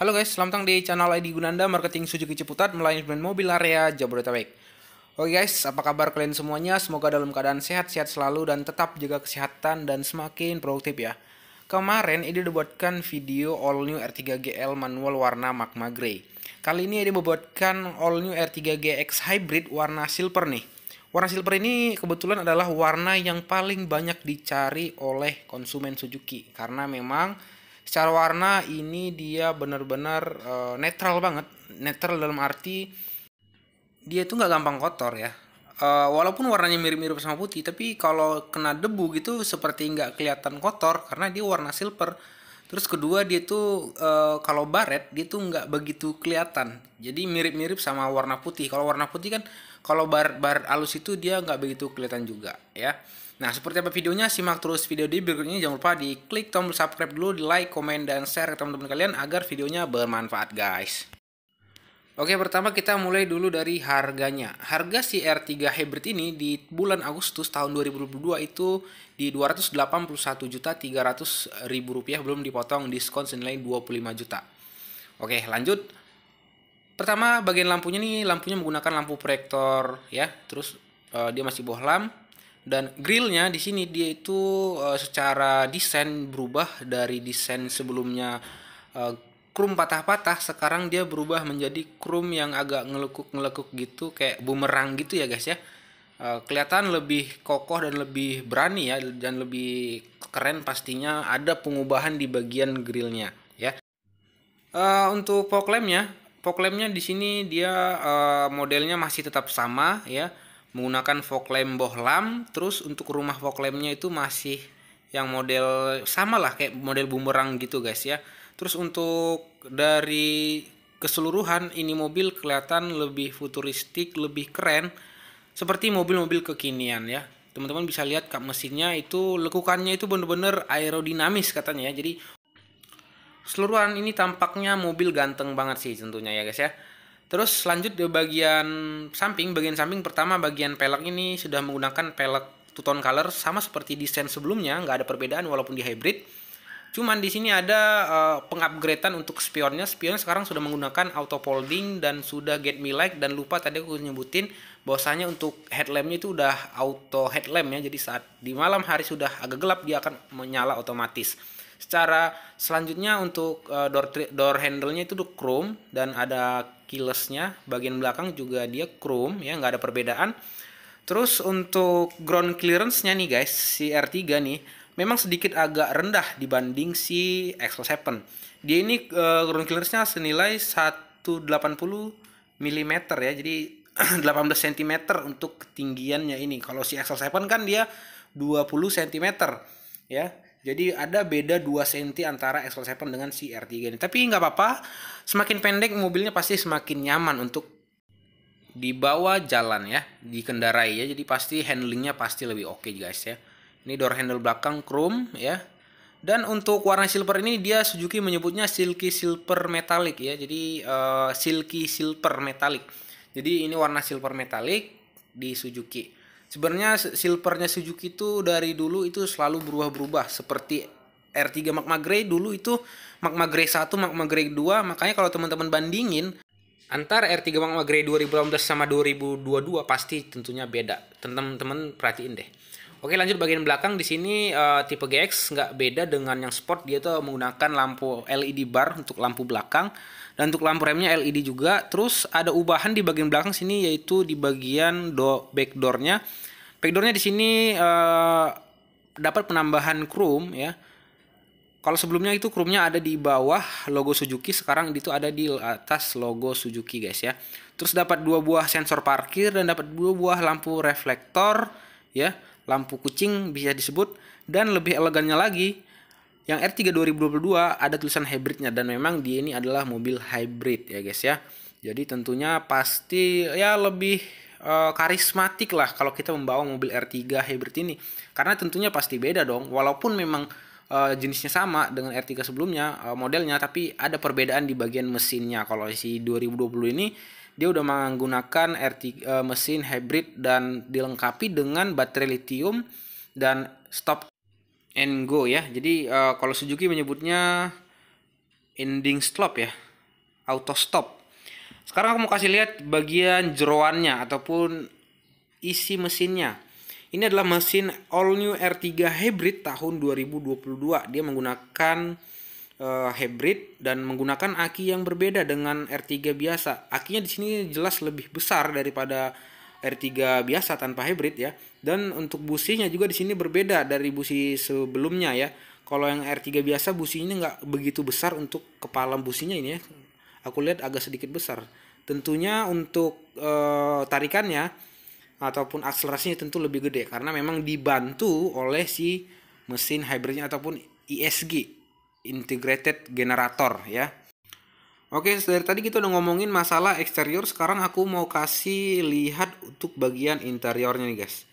Halo guys, selamat datang di channel ID Gunanda Marketing Suzuki Ciputat melayani brand mobil area Jabodetabek. Oke guys, apa kabar kalian semuanya? Semoga dalam keadaan sehat-sehat selalu dan tetap jaga kesehatan dan semakin produktif ya. Kemarin ini dibuatkan video all new R3 GL manual warna magma grey. Kali ini ini membuatkan all new R3 GX hybrid warna silver nih. Warna silver ini kebetulan adalah warna yang paling banyak dicari oleh konsumen Suzuki karena memang secara warna ini dia benar-benar uh, netral banget netral dalam arti dia itu nggak gampang kotor ya uh, walaupun warnanya mirip-mirip sama putih tapi kalau kena debu gitu seperti nggak kelihatan kotor karena dia warna silver terus kedua dia tuh uh, kalau baret dia tuh nggak begitu kelihatan jadi mirip-mirip sama warna putih kalau warna putih kan kalau baret baret alus itu dia nggak begitu kelihatan juga ya Nah, seperti apa videonya, simak terus video di berikutnya. Jangan lupa di klik tombol subscribe dulu, di like, komen, dan share ke teman-teman kalian agar videonya bermanfaat guys. Oke, pertama kita mulai dulu dari harganya. Harga si R3 Hybrid ini di bulan Agustus tahun 2022 itu di 281.300.000 rupiah belum dipotong diskon senilai 25 juta. Oke, lanjut. Pertama, bagian lampunya nih, lampunya menggunakan lampu proyektor ya. Terus eh, dia masih bohlam dan grillnya di sini dia itu uh, secara desain berubah dari desain sebelumnya uh, krum patah-patah sekarang dia berubah menjadi krum yang agak ngelekuk-ngelekuk gitu kayak bumerang gitu ya guys ya uh, kelihatan lebih kokoh dan lebih berani ya dan lebih keren pastinya ada pengubahan di bagian grillnya ya uh, untuk poklemnya poklemnya di sini dia uh, modelnya masih tetap sama ya menggunakan fog lamp bohlam terus untuk rumah fog lampnya itu masih yang model sama lah kayak model bumerang gitu guys ya terus untuk dari keseluruhan ini mobil kelihatan lebih futuristik lebih keren seperti mobil-mobil kekinian ya teman-teman bisa lihat kap mesinnya itu lekukannya itu bener-bener aerodinamis katanya ya jadi seluruhan ini tampaknya mobil ganteng banget sih tentunya ya guys ya Terus lanjut di bagian samping, bagian samping pertama bagian pelek ini sudah menggunakan pelek two tone color sama seperti desain sebelumnya, nggak ada perbedaan walaupun di hybrid. Cuman di sini ada uh, pengupgradean untuk spionnya. Spionnya sekarang sudah menggunakan auto folding dan sudah get me like dan lupa tadi aku nyebutin bahwasanya untuk headlampnya itu udah auto headlamp ya. Jadi saat di malam hari sudah agak gelap dia akan menyala otomatis secara selanjutnya untuk eh, door door handle-nya itu chrome dan ada keyless-nya bagian belakang juga dia chrome ya nggak ada perbedaan terus untuk ground clearance-nya nih guys si R3 nih memang sedikit agak rendah dibanding si XL7 dia ini eh, ground clearance-nya senilai 180 mm ya jadi 18 cm untuk ketinggiannya ini kalau si XL7 kan dia 20 cm ya jadi ada beda 2 cm antara XL7 dengan si R3 ini. Tapi nggak apa-apa, semakin pendek mobilnya pasti semakin nyaman untuk dibawa jalan ya, dikendarai ya. Jadi pasti handlingnya pasti lebih oke okay guys ya. Ini door handle belakang chrome ya. Dan untuk warna silver ini dia Suzuki menyebutnya silky silver metallic ya. Jadi uh, silky silver metallic. Jadi ini warna silver metallic di Suzuki sebenarnya silvernya Suzuki itu dari dulu itu selalu berubah-berubah seperti R3 Magma Grey dulu itu Magma Grey 1, Magma Grey 2 makanya kalau teman-teman bandingin antara R3 Magma Grey 2018 sama 2022 pasti tentunya beda teman-teman perhatiin deh Oke lanjut bagian belakang di sini uh, tipe GX nggak beda dengan yang sport dia tuh menggunakan lampu LED bar untuk lampu belakang dan untuk lampu remnya LED juga. Terus ada ubahan di bagian belakang sini yaitu di bagian do back doornya back doornya di sini uh, dapat penambahan chrome ya. Kalau sebelumnya itu chrome-nya ada di bawah logo Suzuki, sekarang itu ada di atas logo Suzuki guys ya. Terus dapat dua buah sensor parkir dan dapat dua buah lampu reflektor ya lampu kucing bisa disebut, dan lebih elegannya lagi, yang R3 2022 ada tulisan hybridnya dan memang dia ini adalah mobil hybrid ya guys ya. Jadi tentunya pasti ya lebih e, karismatik lah kalau kita membawa mobil R3 hybrid ini. Karena tentunya pasti beda dong walaupun memang e, jenisnya sama dengan R3 sebelumnya e, modelnya tapi ada perbedaan di bagian mesinnya. Kalau si 2020 ini dia udah menggunakan R3, uh, eh, mesin hybrid dan dilengkapi dengan baterai lithium dan stop and go ya. Jadi uh, kalau Suzuki menyebutnya ending stop ya, auto stop. Sekarang aku mau kasih lihat bagian jeroannya ataupun isi mesinnya. Ini adalah mesin all new R3 hybrid tahun 2022. Dia menggunakan uh, hybrid dan menggunakan aki yang berbeda dengan R3 biasa. Akinya di sini jelas lebih besar daripada R3 biasa tanpa hybrid ya. Dan untuk businya juga di sini berbeda dari busi sebelumnya ya. Kalau yang R3 biasa businya nggak begitu besar untuk kepala businya ini ya. Aku lihat agak sedikit besar. Tentunya untuk uh, tarikannya ataupun akselerasinya tentu lebih gede karena memang dibantu oleh si mesin hybridnya ataupun ISG integrated generator ya. Oke, dari tadi kita udah ngomongin masalah eksterior, sekarang aku mau kasih lihat untuk bagian interiornya nih guys.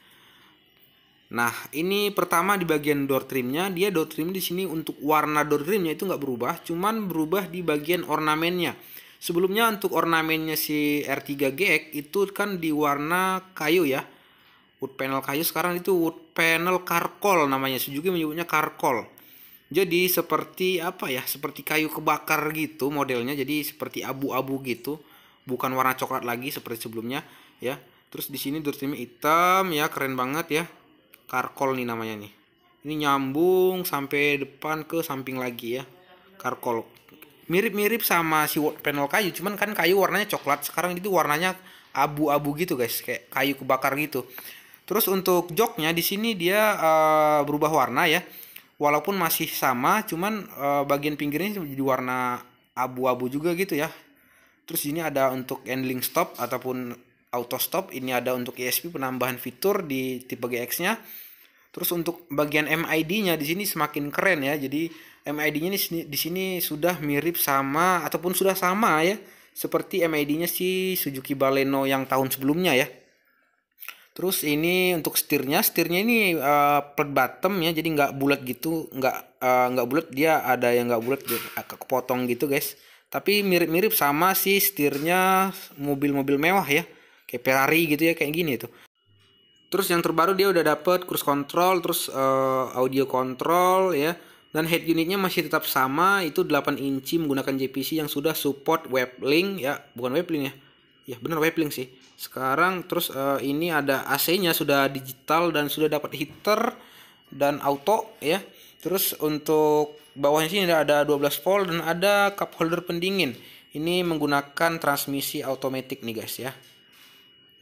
Nah, ini pertama di bagian door trimnya, dia door trim di sini untuk warna door trimnya itu nggak berubah, cuman berubah di bagian ornamennya. Sebelumnya untuk ornamennya si R3GX itu kan di warna kayu ya. Wood panel kayu sekarang itu wood panel karkol namanya, Suzuki menyebutnya karkol jadi seperti apa ya seperti kayu kebakar gitu modelnya jadi seperti abu-abu gitu bukan warna coklat lagi seperti sebelumnya ya terus di sini dirtrimnya hitam ya keren banget ya karkol nih namanya nih ini nyambung sampai depan ke samping lagi ya karkol mirip-mirip sama si panel kayu cuman kan kayu warnanya coklat sekarang itu warnanya abu-abu gitu guys kayak kayu kebakar gitu terus untuk joknya di sini dia uh, berubah warna ya walaupun masih sama cuman e, bagian pinggirnya jadi warna abu-abu juga gitu ya terus ini ada untuk handling stop ataupun auto stop ini ada untuk ESP penambahan fitur di tipe GX nya terus untuk bagian MID nya di sini semakin keren ya jadi MID nya ini di sini sudah mirip sama ataupun sudah sama ya seperti MID nya si Suzuki Baleno yang tahun sebelumnya ya Terus ini untuk setirnya, setirnya ini uh, eh, plat bottom ya, jadi nggak bulat gitu, nggak uh, nggak bulat dia ada yang nggak bulat kepotong gitu guys. Tapi mirip-mirip sama si setirnya mobil-mobil mewah ya, kayak Ferrari gitu ya kayak gini tuh. Terus yang terbaru dia udah dapet cruise control, terus uh, audio control ya, dan head unitnya masih tetap sama itu 8 inci menggunakan JPC yang sudah support web link ya, bukan web link ya ya benar Weblink sih sekarang terus uh, ini ada AC-nya sudah digital dan sudah dapat heater dan auto ya terus untuk bawahnya sini ada 12 volt dan ada cup holder pendingin ini menggunakan transmisi automatic nih guys ya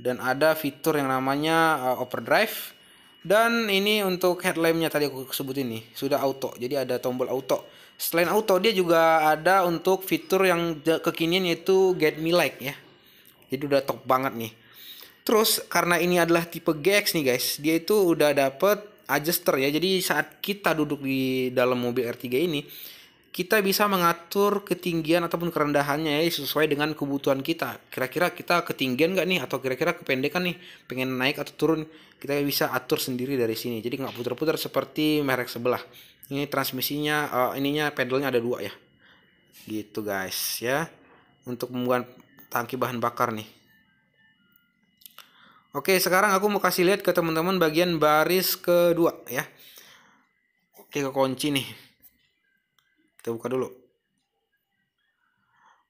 dan ada fitur yang namanya uh, overdrive dan ini untuk headlampnya tadi aku sebut ini sudah auto jadi ada tombol auto selain auto dia juga ada untuk fitur yang kekinian yaitu get me like ya jadi udah top banget nih. Terus karena ini adalah tipe GX nih guys, dia itu udah dapet adjuster ya. Jadi saat kita duduk di dalam mobil R3 ini, kita bisa mengatur ketinggian ataupun kerendahannya ya sesuai dengan kebutuhan kita. Kira-kira kita ketinggian nggak nih atau kira-kira kependekan nih, pengen naik atau turun, kita bisa atur sendiri dari sini. Jadi nggak putar-putar seperti merek sebelah. Ini transmisinya, uh, ininya pedalnya ada dua ya. Gitu guys ya. Untuk membuat tangki bahan bakar nih. Oke, sekarang aku mau kasih lihat ke teman-teman bagian baris kedua ya. Oke, ke kunci nih. Kita buka dulu.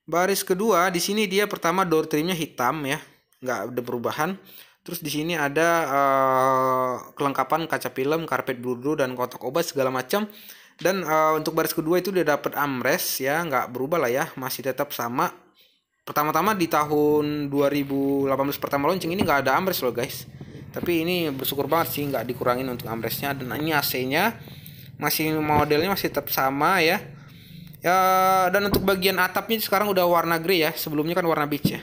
Baris kedua di sini dia pertama door trimnya hitam ya, nggak ada perubahan. Terus di sini ada uh, kelengkapan kaca film, karpet bludu dan kotak obat segala macam. Dan uh, untuk baris kedua itu dia dapat armrest ya, nggak berubah lah ya, masih tetap sama pertama-tama di tahun 2018 pertama launching ini nggak ada amres loh guys tapi ini bersyukur banget sih nggak dikurangin untuk amresnya dan ini AC-nya masih modelnya masih tetap sama ya ya dan untuk bagian atapnya sekarang udah warna grey ya sebelumnya kan warna beige ya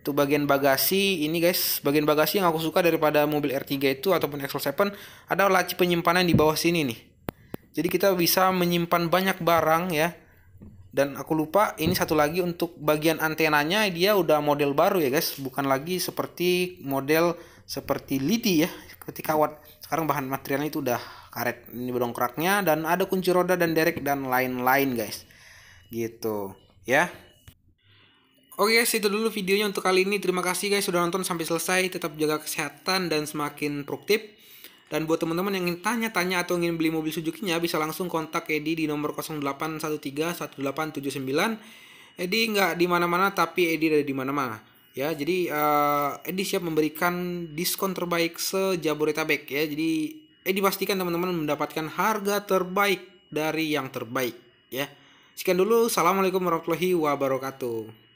untuk bagian bagasi ini guys bagian bagasi yang aku suka daripada mobil R3 itu ataupun Excel 7 ada laci penyimpanan di bawah sini nih jadi kita bisa menyimpan banyak barang ya dan aku lupa ini satu lagi untuk bagian antenanya dia udah model baru ya guys bukan lagi seperti model seperti lidi ya seperti kawat sekarang bahan materialnya itu udah karet ini berongkraknya dan ada kunci roda dan derek dan lain-lain guys gitu ya Oke guys, itu dulu videonya untuk kali ini. Terima kasih guys sudah nonton sampai selesai. Tetap jaga kesehatan dan semakin produktif. Dan buat teman-teman yang ingin tanya-tanya atau ingin beli mobil Suzuki-nya bisa langsung kontak Edi di nomor 08131879. Edi nggak di mana-mana tapi Edi ada di mana-mana. Ya, jadi uh, Edi siap memberikan diskon terbaik se-Jabodetabek ya. Jadi Edi pastikan teman-teman mendapatkan harga terbaik dari yang terbaik ya. Sekian dulu. Assalamualaikum warahmatullahi wabarakatuh.